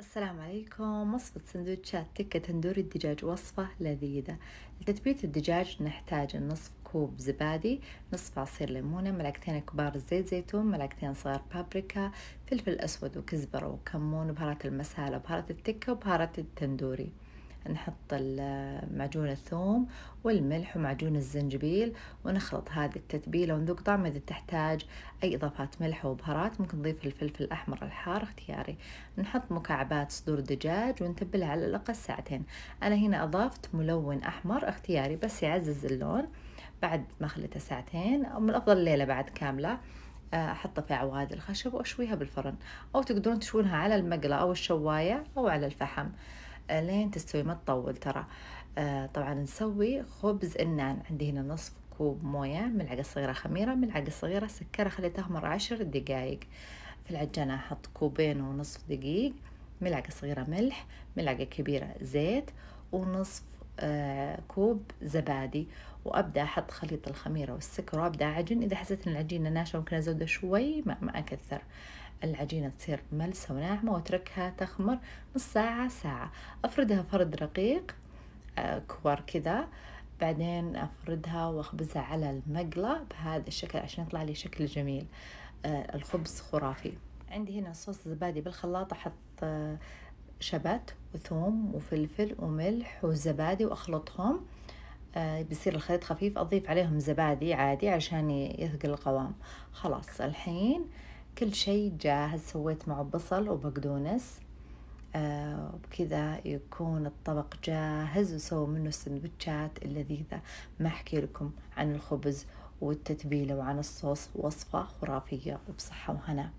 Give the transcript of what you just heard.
السلام عليكم وصفة سندوتشات تكة تندوري الدجاج وصفة لذيذة لتثبيت الدجاج نحتاج نصف كوب زبادي نصف عصير ليمونة ملعقتين كبار زيت زيتون ملعقتين صغار بابريكا فلفل أسود وكزبرة وكمون وبهارات المسالة وبهارات التكة وبهارات التندوري نحط معجون الثوم والملح ومعجون الزنجبيل ونخلط هذه التتبيلة ونذوق طعم إذا تحتاج أي إضافات ملح وبهارات ممكن نضيف الفلفل الأحمر الحار اختياري نحط مكعبات صدور دجاج ونتبلها على الأقل ساعتين أنا هنا أضافت ملون أحمر اختياري بس يعزز اللون بعد ما خليته ساعتين أو من الأفضل الليلة بعد كاملة آه، أحطها في عواد الخشب وأشويها بالفرن أو تقدرون تشوونها على المقلة أو الشواية أو على الفحم لين تستوي ما تطول ترى آه طبعا نسوي خبز النان عندي هنا نصف كوب موية ملعقة صغيرة خميرة ملعقة صغيرة سكر خليته تخمر عشر دقايق في العجانة أحط كوبين ونصف دقيق ملعقة صغيرة ملح ملعقة كبيرة زيت ونصف آه، كوب زبادي وابدا احط خليط الخميره والسكر وابدا اعجن اذا حسيت ان العجينه ناشفه ممكن ازودها شوي ما, ما اكثر العجينة تصير ملسة وناعمة واتركها تخمر نص ساعة ساعة افردها فرد رقيق آه، كور كذا بعدين افردها واخبزها على المقلة بهذا الشكل عشان يطلع لي شكل جميل آه، الخبز خرافي عندي هنا صوص زبادي بالخلاط احط شبت وثوم وفلفل وملح والزبادي واخلطهم آه بيصير الخليط خفيف اضيف عليهم زبادي عادي عشان يثقل القوام خلاص الحين كل شيء جاهز سويت معه بصل وبقدونس آه وبكذا يكون الطبق جاهز وسوي منه السندوتشات اللذيذة ما أحكي لكم عن الخبز والتتبيلة وعن الصوص وصفة خرافية وبصحة وهنا